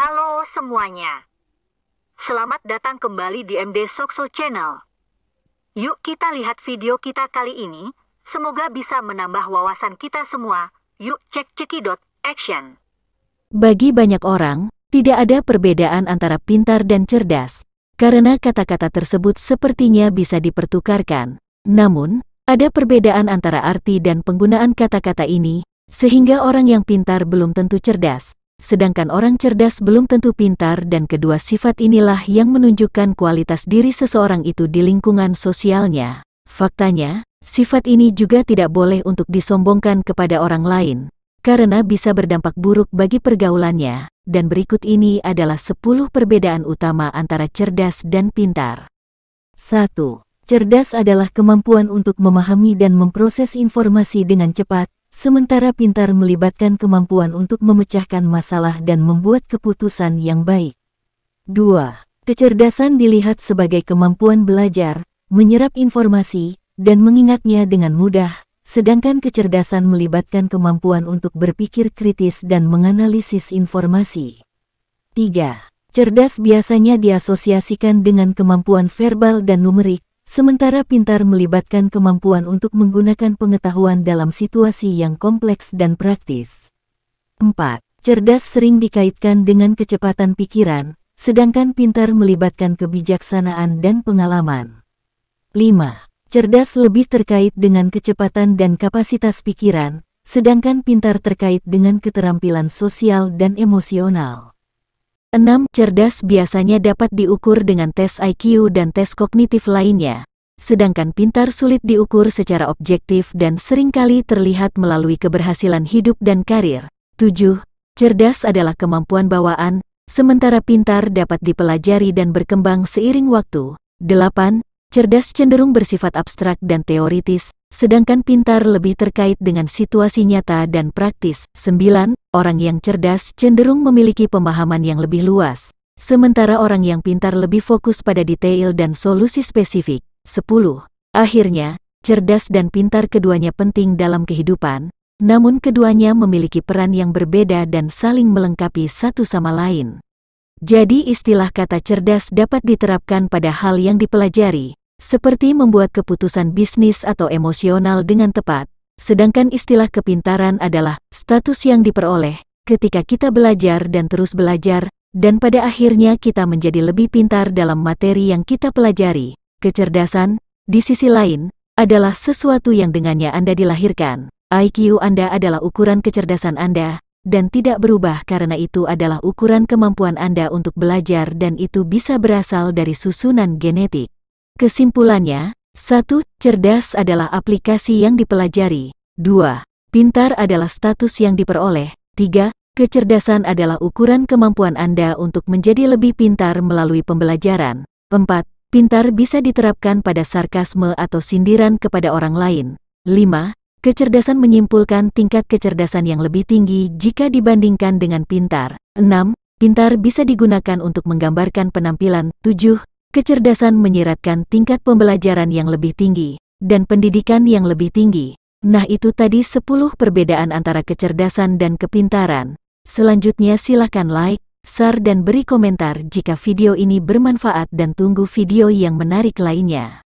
Halo semuanya. Selamat datang kembali di MD Sokso Channel. Yuk kita lihat video kita kali ini, semoga bisa menambah wawasan kita semua. Yuk cek cekidot action. Bagi banyak orang, tidak ada perbedaan antara pintar dan cerdas, karena kata-kata tersebut sepertinya bisa dipertukarkan. Namun, ada perbedaan antara arti dan penggunaan kata-kata ini, sehingga orang yang pintar belum tentu cerdas, sedangkan orang cerdas belum tentu pintar dan kedua sifat inilah yang menunjukkan kualitas diri seseorang itu di lingkungan sosialnya. Faktanya, sifat ini juga tidak boleh untuk disombongkan kepada orang lain, karena bisa berdampak buruk bagi pergaulannya, dan berikut ini adalah 10 perbedaan utama antara cerdas dan pintar. 1. Cerdas adalah kemampuan untuk memahami dan memproses informasi dengan cepat, sementara pintar melibatkan kemampuan untuk memecahkan masalah dan membuat keputusan yang baik. 2. Kecerdasan dilihat sebagai kemampuan belajar, menyerap informasi, dan mengingatnya dengan mudah, sedangkan kecerdasan melibatkan kemampuan untuk berpikir kritis dan menganalisis informasi. 3. Cerdas biasanya diasosiasikan dengan kemampuan verbal dan numerik, sementara pintar melibatkan kemampuan untuk menggunakan pengetahuan dalam situasi yang kompleks dan praktis. 4. Cerdas sering dikaitkan dengan kecepatan pikiran, sedangkan pintar melibatkan kebijaksanaan dan pengalaman. 5. Cerdas lebih terkait dengan kecepatan dan kapasitas pikiran, sedangkan pintar terkait dengan keterampilan sosial dan emosional. 6. Cerdas biasanya dapat diukur dengan tes IQ dan tes kognitif lainnya, sedangkan pintar sulit diukur secara objektif dan seringkali terlihat melalui keberhasilan hidup dan karir. 7. Cerdas adalah kemampuan bawaan, sementara pintar dapat dipelajari dan berkembang seiring waktu. 8. Cerdas cenderung bersifat abstrak dan teoritis, sedangkan pintar lebih terkait dengan situasi nyata dan praktis. 9. Orang yang cerdas cenderung memiliki pemahaman yang lebih luas, sementara orang yang pintar lebih fokus pada detail dan solusi spesifik. 10. Akhirnya, cerdas dan pintar keduanya penting dalam kehidupan, namun keduanya memiliki peran yang berbeda dan saling melengkapi satu sama lain. Jadi istilah kata cerdas dapat diterapkan pada hal yang dipelajari, seperti membuat keputusan bisnis atau emosional dengan tepat. Sedangkan istilah kepintaran adalah status yang diperoleh ketika kita belajar dan terus belajar, dan pada akhirnya kita menjadi lebih pintar dalam materi yang kita pelajari. Kecerdasan, di sisi lain, adalah sesuatu yang dengannya Anda dilahirkan. IQ Anda adalah ukuran kecerdasan Anda, dan tidak berubah karena itu adalah ukuran kemampuan Anda untuk belajar dan itu bisa berasal dari susunan genetik. Kesimpulannya, satu, Cerdas adalah aplikasi yang dipelajari. 2. Pintar adalah status yang diperoleh. 3. Kecerdasan adalah ukuran kemampuan Anda untuk menjadi lebih pintar melalui pembelajaran. 4. Pintar bisa diterapkan pada sarkasme atau sindiran kepada orang lain. 5. Kecerdasan menyimpulkan tingkat kecerdasan yang lebih tinggi jika dibandingkan dengan pintar. 6. Pintar bisa digunakan untuk menggambarkan penampilan. 7 kecerdasan menyiratkan tingkat pembelajaran yang lebih tinggi, dan pendidikan yang lebih tinggi. Nah itu tadi 10 perbedaan antara kecerdasan dan kepintaran. Selanjutnya silakan like, share dan beri komentar jika video ini bermanfaat dan tunggu video yang menarik lainnya.